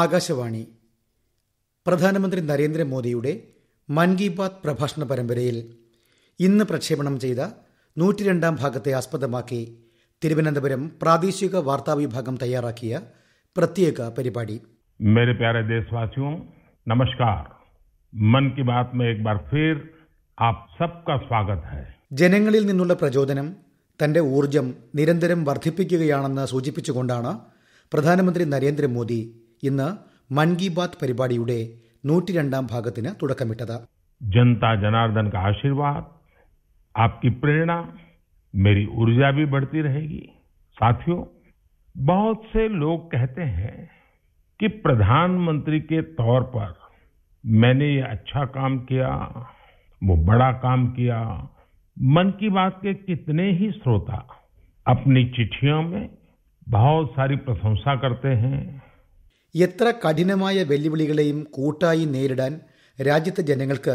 ആകാശവാണി പ്രധാനമന്ത്രി നരേന്ദ്രമോദിയുടെ മൻ കി ബാത് പ്രഭാഷണ പരമ്പരയിൽ ഇന്ന് പ്രക്ഷേപണം ചെയ്ത നൂറ്റിരണ്ടാം ഭാഗത്തെ ആസ്പദമാക്കി തിരുവനന്തപുരം പ്രാദേശിക വാർത്താ വിഭാഗം തയ്യാറാക്കിയ പ്രത്യേക പരിപാടി मेरे प्यारे देशवासियों नमस्कार मन की बात में एक बार फिर आप सबका स्वागत है ജനങ്ങളിൽ നിന്നുള്ള പ്രചോദനം തന്റെ ഊർജം നിരന്തരം വർദ്ധിപ്പിക്കുകയാണെന്ന് സൂചിപ്പിച്ചുകൊണ്ടാണ് പ്രധാനമന്ത്രി നരേന്ദ്രമോദി ഇന്ന് മൻ കി ബാത്ത് പരിപാടിയുടെ നൂറ്റി രണ്ടാം ഭാഗത്തിന് തുടക്കമിട്ടത് ജനതാ ജനാർദ്ദൻ കാ ആശീർവാദ് ആപ്കി പ്രേരണ मेरी ऊर्जा भी बढ़ती रहेगी साथियों बहुत से लोग कहते हैं कि प्रधानमंत्री के तौर पर मैंने ये अच्छा काम किया वो बड़ा काम किया मन की बात के कितने ही श्रोता अपनी चिट्ठियों में बहुत सारी प्रशंसा करते हैं എത്ര കഠിനമായ വെല്ലുവിളികളെയും കൂട്ടായി നേരിടാൻ രാജ്യത്തെ ജനങ്ങൾക്ക്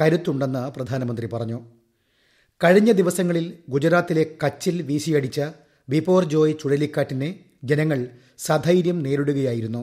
കരുത്തുണ്ടെന്ന് പ്രധാനമന്ത്രി പറഞ്ഞു കഴിഞ്ഞ ദിവസങ്ങളിൽ ഗുജറാത്തിലെ കച്ചിൽ വീശിയടിച്ച ബിപോർ ജോയ് ചുഴലിക്കാറ്റിനെ ജനങ്ങൾ സധൈര്യം നേരിടുകയായിരുന്നു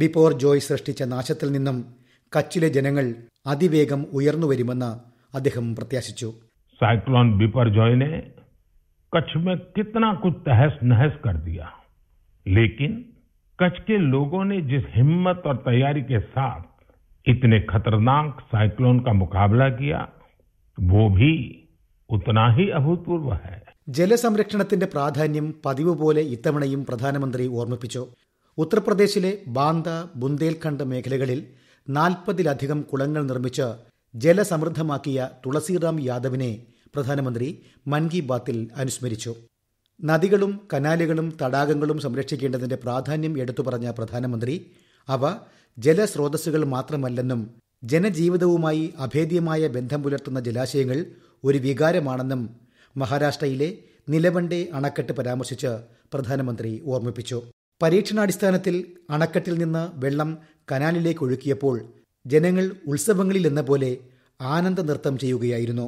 ബിപോർ ജോയ് സൃഷ്ടിച്ച നാശത്തിൽ നിന്നും കച്ചിലെ ജനങ്ങൾ അതിവേഗം ഉയർന്നു വരുമെന്ന് അദ്ദേഹം പ്രത്യാശിച്ചു സൈക്ലോൺ ബിപോർ ജോയിനെ കച്ച് മേ കിത്തന കുച്ച് തഹസ് നഹസ് കർ ദിയ ലേക്കിൻ कच्छ के लोगों ने जिस हिम्मत और तैयारी के साथ इतने खतरनाक साइक्लोन का मुकाबला किया वो भी उतना ही अभूतपूर्व है ജലസംരക്ഷണത്തിന്റെ പ്രാധാന്യം പതിവ് പോലെ ഇത്തവണയും പ്രധാനമന്ത്രി ഓർമ്മിപ്പിച്ചു ഉത്തർപ്രദേശിലെ ബാന്ദ ബുന്ദേൽഖണ്ഡ് മേഖലകളിൽ നാൽപ്പതിലധികം കുളങ്ങൾ നിർമ്മിച്ച് ജലസമൃദ്ധമാക്കിയ തുളസിറാം യാദവിനെ പ്രധാനമന്ത്രി മൻ കി ബാത്തിൽ അനുസ്മരിച്ചു നദികളും കനാലുകളും തടാകങ്ങളും സംരക്ഷിക്കേണ്ടതിന്റെ പ്രാധാന്യം എടുത്തു പറഞ്ഞ പ്രധാനമന്ത്രി അവ ജലസ്രോതസ്സുകൾ മാത്രമല്ലെന്നും ജനജീവിതവുമായി അഭേദ്യമായ ബന്ധം പുലർത്തുന്ന ജലാശയങ്ങൾ ഒരു വികാരമാണെന്നും മഹാരാഷ്ട്രയിലെ നിലവണ്ടെ അണക്കെട്ട് പരാമർശിച്ച് പ്രധാനമന്ത്രി ഓർമ്മിപ്പിച്ചു പരീക്ഷണാടിസ്ഥാനത്തിൽ അണക്കെട്ടിൽ നിന്ന് വെള്ളം കനാലിലേക്ക് ഒഴുക്കിയപ്പോൾ ജനങ്ങൾ ഉത്സവങ്ങളിൽ എന്ന പോലെ ആനന്ദ നൃത്തം ചെയ്യുകയായിരുന്നു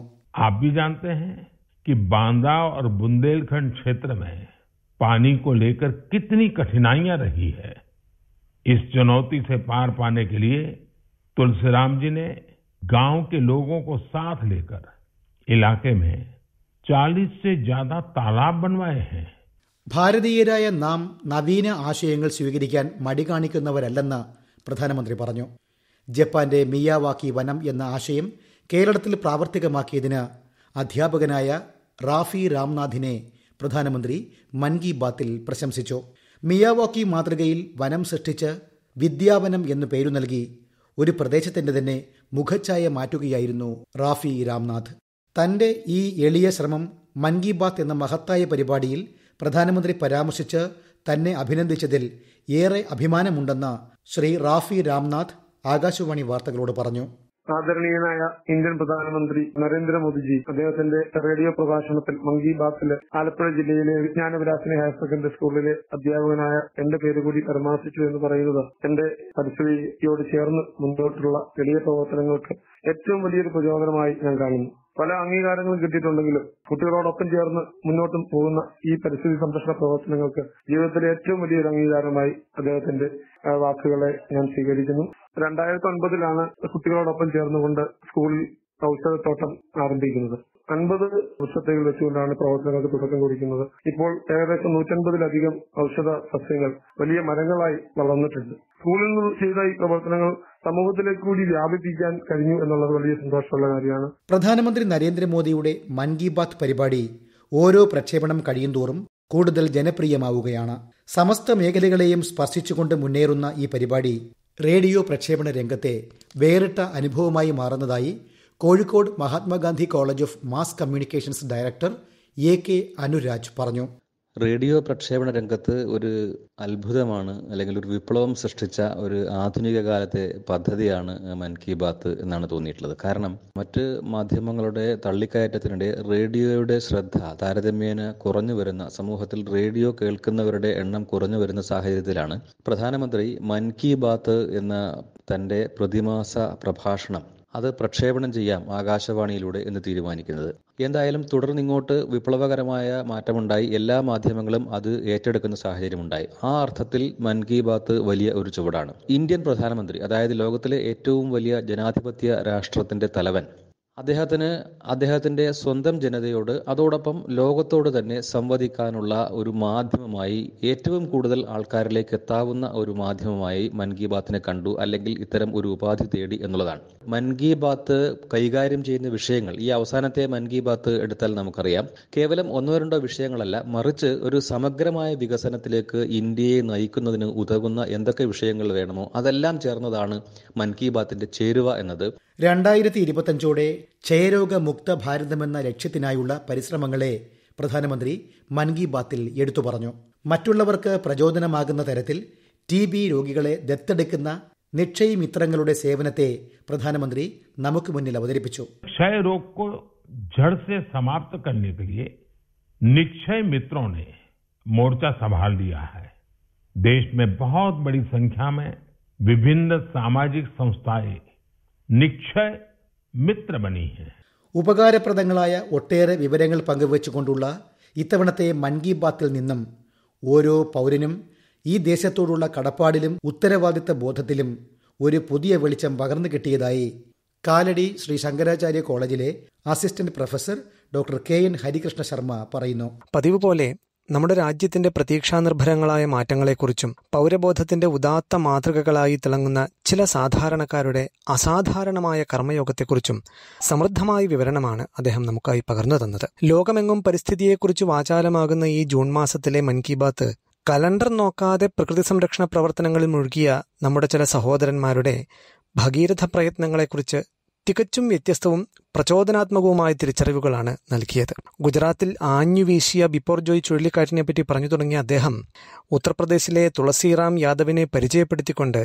कि बांदा और बुंदेलखंड क्षेत्र में पानी को लेकर कितनी कठिनाइयां रही है इस चुनौती से पार पाने के लिए तुलसीराम जी ने गांव के लोगों को साथ लेकर इलाके में 40 से ज्यादा तालाब बनवाए हैं ഭാരതീയരായ നാം നവീന ആശയങ്ങൾ സ്വീകരിക്കാൻ മടി കാണിക്കുന്നവരല്ലെന്ന് പ്രധാനമന്ത്രി പറഞ്ഞു ജപ്പാന്റെ മിയാവാക്കി വനം എന്ന ആശയം കേരളത്തിൽ പ്രാവർത്തികമാക്കിയതിന് അധ്യാപകനായ റാഫി രാംനാഥിനെ പ്രധാനമന്ത്രി മൻ കി ബാത്തിൽ പ്രശംസിച്ചു മിയാവാക്കി മാതൃകയിൽ വനം സൃഷ്ടിച്ച് വിദ്യാവനം എന്നു പേരു നൽകി ഒരു പ്രദേശത്തിന്റെ തന്നെ മുഖച്ഛായ മാറ്റുകയായിരുന്നു റാഫി രാംനാഥ് തന്റെ ഈ എളിയ ശ്രമം മൻ കി ബാത്ത് എന്ന മഹത്തായ പരിപാടിയിൽ പ്രധാനമന്ത്രി പരാമർശിച്ച് തന്നെ അഭിനന്ദിച്ചതിൽ ഏറെ അഭിമാനമുണ്ടെന്ന് ശ്രീ റാഫി രാംനാഥ് ആകാശവാണി വാർത്തകളോട് പറഞ്ഞു ആദരണീയനായ ഇന്ത്യൻ പ്രധാനമന്ത്രി നരേന്ദ്രമോദിജി അദ്ദേഹത്തിന്റെ റേഡിയോ പ്രഭാഷണത്തിൽ മൻ കി ആലപ്പുഴ ജില്ലയിലെ വിജ്ഞാനവിലാസിനി ഹയർ സെക്കൻഡറി സ്കൂളിലെ അധ്യാപകനായ എന്റെ പേര് കൂടി പരാമർശിച്ചു എന്ന് പറയുന്നത് എന്റെ പരിസ്ഥിതിയോട് ചേർന്ന് മുന്നോട്ടുള്ള ചെറിയ പ്രവർത്തനങ്ങൾക്ക് ഏറ്റവും വലിയൊരു പ്രചോദനമായി ഞാൻ കാണുന്നു പല അംഗീകാരങ്ങളും കിട്ടിയിട്ടുണ്ടെങ്കിലും കുട്ടികളോടൊപ്പം ചേർന്ന് മുന്നോട്ടും പോകുന്ന ഈ പരിസ്ഥിതി സംരക്ഷണ പ്രവർത്തനങ്ങൾക്ക് ജീവിതത്തിലെ ഏറ്റവും വലിയൊരു അംഗീകാരമായി അദ്ദേഹത്തിന്റെ വാക്കുകളെ ഞാൻ സ്വീകരിക്കുന്നു രണ്ടായിരത്തി ഒൻപതിലാണ് കുട്ടികളോടൊപ്പം ചേർന്നുകൊണ്ട് സ്കൂളിൽ ഔഷധത്തോട്ടം ആരംഭിക്കുന്നത് അൻപത് വൃക്ഷത്തൈകൾ വെച്ചുകൊണ്ടാണ് പ്രവർത്തനങ്ങൾക്ക് തുടക്കം കുറിക്കുന്നത് ഇപ്പോൾ ഏകദേശം നൂറ്റൻപതിലധികം ഔഷധ സസ്യങ്ങൾ വലിയ മരങ്ങളായി വളർന്നിട്ടുണ്ട് സ്കൂളിൽ നിന്ന് ചെയ്ത ഈ പ്രവർത്തനങ്ങൾ സമൂഹത്തിലേക്ക് കൂടി വ്യാപിപ്പിക്കാൻ കഴിഞ്ഞു എന്നുള്ളത് വലിയ സന്തോഷമുള്ള കാര്യമാണ് പ്രധാനമന്ത്രി നരേന്ദ്രമോദിയുടെ മൻ കി ബാത് പരിപാടി ഓരോ പ്രക്ഷേപണം തോറും കൂടുതൽ ജനപ്രിയമാവുകയാണ് സമസ്ത മേഖലകളെയും സ്പർശിച്ചുകൊണ്ട് മുന്നേറുന്ന ഈ പരിപാടി റേഡിയോ പ്രക്ഷേപണ രംഗത്തെ വേറിട്ട അനുഭവമായി മാറുന്നതായി Kozhikode Mahatma Gandhi college of mass communications director A K Anuraj പറഞ്ഞു റേഡിയോ പ്രക്ഷേപണ രംഗത്ത് ഒരു അത്ഭുതമാണ് അല്ലെങ്കിൽ ഒരു വിപ്ലവം സൃഷ്ടിച്ച ഒരു ആധുനിക കാലത്തെ പദ്ധതിയാണ് മൻ കി ബാത്ത് എന്നാണ് തോന്നിയിട്ടുള്ളത് കാരണം മറ്റ് മാധ്യമങ്ങളുടെ തള്ളിക്കയറ്റത്തിനിടെ റേഡിയോയുടെ ശ്രദ്ധ താരതമ്യേന കുറഞ്ഞു വരുന്ന സമൂഹത്തിൽ റേഡിയോ കേൾക്കുന്നവരുടെ എണ്ണം കുറഞ്ഞു വരുന്ന സാഹചര്യത്തിലാണ് പ്രധാനമന്ത്രി മൻ കി ബാത്ത് എന്ന തന്റെ പ്രതിമാസ പ്രഭാഷണം അത് പ്രക്ഷേപണം ചെയ്യാം ആകാശവാണിയിലൂടെ എന്ന് തീരുമാനിക്കുന്നത് എന്തായാലും തുടർന്നിങ്ങോട്ട് വിപ്ലവകരമായ മാറ്റമുണ്ടായി എല്ലാ മാധ്യമങ്ങളും അത് ഏറ്റെടുക്കുന്ന സാഹചര്യമുണ്ടായി ആ അർത്ഥത്തിൽ മൻ കി ബാത്ത് വലിയ ഒരു ചുവടാണ് ഇന്ത്യൻ പ്രധാനമന്ത്രി അതായത് ലോകത്തിലെ ഏറ്റവും വലിയ ജനാധിപത്യ രാഷ്ട്രത്തിന്റെ തലവൻ അദ്ദേഹത്തിന് അദ്ദേഹത്തിൻ്റെ സ്വന്തം ജനതയോട് അതോടൊപ്പം ലോകത്തോട് തന്നെ സംവദിക്കാനുള്ള ഒരു മാധ്യമമായി ഏറ്റവും കൂടുതൽ ആൾക്കാരിലേക്ക് എത്താവുന്ന ഒരു മാധ്യമമായി മൻ കി ബാത്തിനെ കണ്ടു അല്ലെങ്കിൽ ഇത്തരം ഒരു ഉപാധി തേടി എന്നുള്ളതാണ് മൻ കി ബാത്ത് കൈകാര്യം ചെയ്യുന്ന വിഷയങ്ങൾ ഈ അവസാനത്തെ മൻ കി ബാത്ത് എടുത്താൽ നമുക്കറിയാം കേവലം ഒന്നോ രണ്ടോ വിഷയങ്ങളല്ല മറിച്ച് ഒരു സമഗ്രമായ വികസനത്തിലേക്ക് ഇന്ത്യയെ നയിക്കുന്നതിന് ഉതകുന്ന എന്തൊക്കെ വിഷയങ്ങൾ വേണമോ അതെല്ലാം ചേർന്നതാണ് മൻ കി ബാത്തിന്റെ ചേരുവ എന്നത് രണ്ടായിരത്തി അഞ്ചോടെ ക്ഷയരോഗമുക്ത ഭാരതമെന്ന ലക്ഷ്യത്തിനായുള്ള പരിശ്രമങ്ങളെ പ്രധാനമന്ത്രി മൻ കി ബാത്തിൽ എടുത്തു പറഞ്ഞു മറ്റുള്ളവർക്ക് പ്രചോദനമാകുന്ന തരത്തിൽ ടി ബി രോഗികളെ ദത്തെടുക്കുന്ന നിക്ഷയ മിത്രങ്ങളുടെ സേവനത്തെ പ്രധാനമന്ത്രി നമുക്ക് മുന്നിൽ അവതരിപ്പിച്ചു ക്ഷയരോഗ് ജഡ്സെ നിക്ഷയ മിത്രോ ने मोर्चा संभाल लिया है देश में बहुत बड़ी संख्या में विभिन्न सामाजिक संस्थाएं മിത്ര ബനി ഉപകാരപ്രദങ്ങളായ ഒട്ടേറെ വിവരങ്ങൾ പങ്കുവച്ചുകൊണ്ടുള്ള ഇത്തവണത്തെ മൻ കി ബാത്തിൽ നിന്നും ഓരോ പൗരനും ഈ ദേശത്തോടുള്ള കടപ്പാടിലും ഉത്തരവാദിത്ത ബോധത്തിലും ഒരു പുതിയ വെളിച്ചം പകർന്നു കിട്ടിയതായി കാലടി ശ്രീ ശങ്കരാചാര്യ കോളേജിലെ assistant professor doctor K N Harikrishna Sharma പറയുന്നു പതിവ് പോലെ നമ്മുടെ രാജ്യത്തിന്റെ പ്രതീക്ഷാനിർഭരങ്ങളായ മാറ്റങ്ങളെക്കുറിച്ചും പൗരബോധത്തിന്റെ ഉദാത്ത മാതൃകകളായി തിളങ്ങുന്ന ചില സാധാരണക്കാരുടെ അസാധാരണമായ കർമ്മയോഗത്തെക്കുറിച്ചും സമൃദ്ധമായ വിവരണമാണ് അദ്ദേഹം നമുക്കായി പകർന്നു തന്നത് ലോകമെങ്ങും പരിസ്ഥിതിയെക്കുറിച്ച് വാചാലമാകുന്ന ഈ ജൂൺ മാസത്തിലെ മൻ കി ബാത്ത് കലണ്ടർ നോക്കാതെ പ്രകൃതി സംരക്ഷണ പ്രവർത്തനങ്ങളിൽ മുഴുകിയ നമ്മുടെ ചില സഹോദരന്മാരുടെ ഭഗീരഥ പ്രയത്നങ്ങളെക്കുറിച്ച് തികച്ചും വ്യത്യസ്തവും പ്രചോദനാത്മകവുമായ തിരിച്ചറിവുകളാണ് നൽകിയത് ഗുജറാത്തിൽ ആഞ്ഞുവീശിയ ചുഴലിക്കാറ്റിനെ പറ്റി പറഞ്ഞു തുടങ്ങിയ അദ്ദേഹം ഉത്തർപ്രദേശിലെ തുളസിറാം യാദവിനെ പരിചയപ്പെടുത്തിക്കൊണ്ട്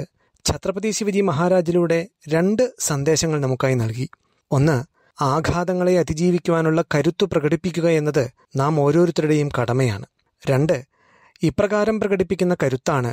ഛത്രപതി ശിവജി മഹാരാജിലൂടെ രണ്ട് സന്ദേശങ്ങൾ നമുക്കായി നൽകി ഒന്ന് ആഘാതങ്ങളെ അതിജീവിക്കുവാനുള്ള കരുത്തു പ്രകടിപ്പിക്കുക എന്നത് നാം ഓരോരുത്തരുടെയും കടമയാണ് രണ്ട് ഇപ്രകാരം പ്രകടിപ്പിക്കുന്ന കരുത്താണ്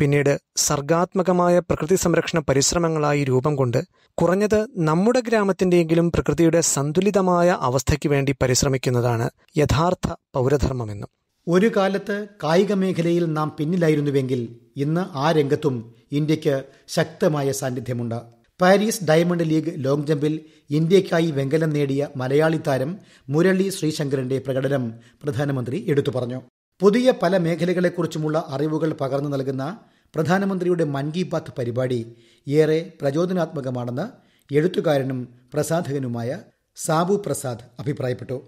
പിന്നീട് സർഗാത്മകമായ പ്രകൃതി സംരക്ഷണ പരിശ്രമങ്ങളായി രൂപം കൊണ്ട് കുറഞ്ഞത് നമ്മുടെ ഗ്രാമത്തിന്റെയെങ്കിലും പ്രകൃതിയുടെ സന്തുലിതമായ അവസ്ഥയ്ക്ക് വേണ്ടി പരിശ്രമിക്കുന്നതാണ് യഥാർത്ഥ പൗരധർമ്മമെന്നും ഒരു കാലത്ത് കായിക മേഖലയിൽ നാം പിന്നിലായിരുന്നുവെങ്കിൽ ഇന്ന് ആ രംഗത്തും ഇന്ത്യക്ക് ശക്തമായ സാന്നിധ്യമുണ്ട് പാരീസ് ഡയമണ്ട് ലീഗ് ലോങ് ജമ്പിൽ ഇന്ത്യയ്ക്കായി വെങ്കലം നേടിയ മലയാളി താരം മുരളി ശ്രീശങ്കറിന്റെ പ്രകടനം പ്രധാനമന്ത്രി എടുത്തു പറഞ്ഞു പുതിയ പല മേഖലകളെക്കുറിച്ചുമുള്ള അറിവുകൾ പകർന്നു നൽകുന്ന പ്രധാനമന്ത്രിയുടെ മൻ കി ബാത് പരിപാടി ഏറെ പ്രചോദനാത്മകമാണെന്ന് എഴുത്തുകാരനും പ്രസാധകനുമായ സാബു പ്രസാദ് അഭിപ്രായപ്പെട്ടു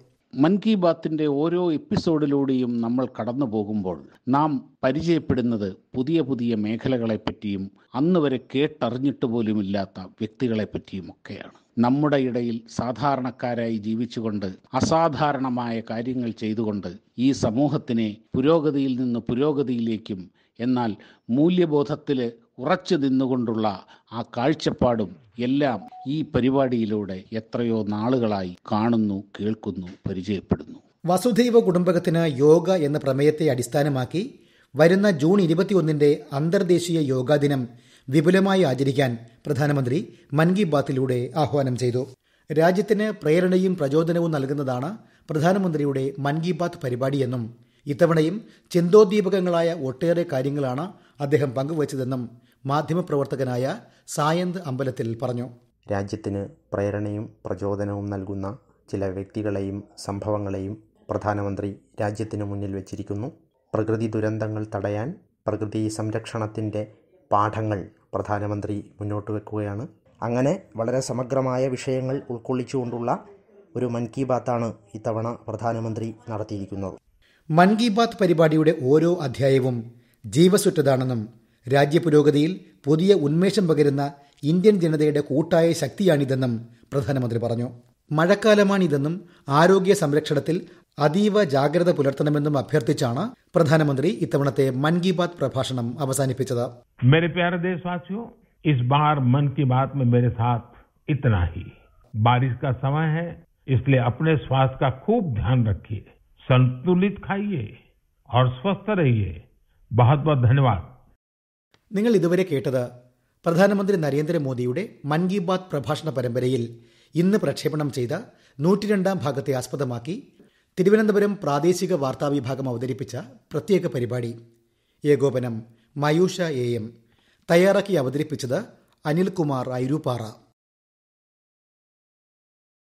മൻ കി ബാത്തിൻ്റെ ഓരോ എപ്പിസോഡിലൂടെയും നമ്മൾ കടന്നു പോകുമ്പോൾ നാം പരിചയപ്പെടുന്നത് പുതിയ പുതിയ മേഖലകളെപ്പറ്റിയും അന്ന് വരെ കേട്ടറിഞ്ഞിട്ട് പോലുമില്ലാത്ത വ്യക്തികളെപ്പറ്റിയുമൊക്കെയാണ് നമ്മുടെ ഇടയിൽ സാധാരണക്കാരായി ജീവിച്ചുകൊണ്ട് അസാധാരണമായ കാര്യങ്ങൾ ചെയ്തുകൊണ്ട് ഈ സമൂഹത്തിനെ പുരോഗതിയിൽ നിന്ന് പുരോഗതിയിലേക്കും എന്നാൽ മൂല്യബോധത്തിൽ ഉറച്ചു നിന്നുകൊണ്ടുള്ള ആ കാഴ്ചപ്പാടും എല്ലാം ഈ പരിപാടിയിലൂടെ എത്രയോ നാളുകളായി കാണുന്നു കേൾക്കുന്നു പരിചയപ്പെടുന്നു വസുധൈവ കുടുംബകത്തിന് യോഗ എന്ന പ്രമേയത്തെ അടിസ്ഥാനമാക്കി വരുന്ന ജൂൺ ഇരുപത്തിയൊന്നിന്റെ അന്തർദേശീയ യോഗാ ദിനം വിപുലമായി ആചരിക്കാൻ പ്രധാനമന്ത്രി മൻ കി ബാത്തിലൂടെ ആഹ്വാനം ചെയ്തു രാജ്യത്തിന് പ്രേരണയും പ്രചോദനവും നൽകുന്നതാണ് പ്രധാനമന്ത്രിയുടെ മൻ കി ബാത്ത് പരിപാടിയെന്നും ഇത്തവണയും ചിന്തോദ്ദീപകങ്ങളായ ഒട്ടേറെ കാര്യങ്ങളാണ് അദ്ദേഹം പങ്കുവച്ചതെന്നും മാധ്യമപ്രവർത്തകനായ സായന്ത് അമ്പലത്തിൽ പറഞ്ഞു രാജ്യത്തിന് പ്രേരണയും പ്രചോദനവും നൽകുന്ന ചില വ്യക്തികളെയും സംഭവങ്ങളെയും പ്രധാനമന്ത്രി രാജ്യത്തിന് മുന്നിൽ വച്ചിരിക്കുന്നു പ്രകൃതി ദുരന്തങ്ങൾ തടയാൻ പ്രകൃതി സംരക്ഷണത്തിൻ്റെ പാഠങ്ങൾ പ്രധാനമന്ത്രി മുന്നോട്ട് വെക്കുകയാണ് അങ്ങനെ വളരെ സമഗ്രമായ വിഷയങ്ങൾ ഉൾക്കൊള്ളിച്ചുകൊണ്ടുള്ള ഒരു മൻ കി ബാത്താണ് ഇത്തവണ പ്രധാനമന്ത്രി നടത്തിയിരിക്കുന്നത് മൻ കി ബാത്ത് പരിപാടിയുടെ ഓരോ അധ്യായവും ജീവസുറ്റതാണെന്നും രാജ്യപുരോഗതിയിൽ പുതിയ ഉന്മേഷം പകരുന്ന ഇന്ത്യൻ ജനതയുടെ കൂട്ടായ ശക്തിയാണിതെന്നും പ്രധാനമന്ത്രി പറഞ്ഞു മഴക്കാലമാണിതെന്നും ആരോഗ്യ സംരക്ഷണത്തിൽ അതീവ ജാഗ്രത പുലർത്തണമെന്നും അഭ്യർത്ഥിച്ചാണ് പ്രധാനമന്ത്രി ഇത്തവണത്തെ മൻ കി ബാത് പ്രഭാഷണം അവസാനിപ്പിച്ചത് मेरे बारिश നിങ്ങൾ ഇതുവരെ കേട്ടത് പ്രധാനമന്ത്രി നരേന്ദ്രമോദിയുടെ മൻ കി ബാത് പ്രഭാഷണ പരമ്പരയിൽ ഇന്ന് പ്രക്ഷേപണം ചെയ്ത നൂറ്റിരണ്ടാം ഭാഗത്തെ ആസ്പദമാക്കി തിരുവനന്തപുരം പ്രാദേശിക വാർത്താ വിഭാഗം അവതരിപ്പിച്ച പ്രത്യേക പരിപാടി ഏകോപനം മയൂഷ എ എം തയ്യാറാക്കി അവതരിപ്പിച്ചത് അനിൽകുമാർ ഐരൂപ്പാറ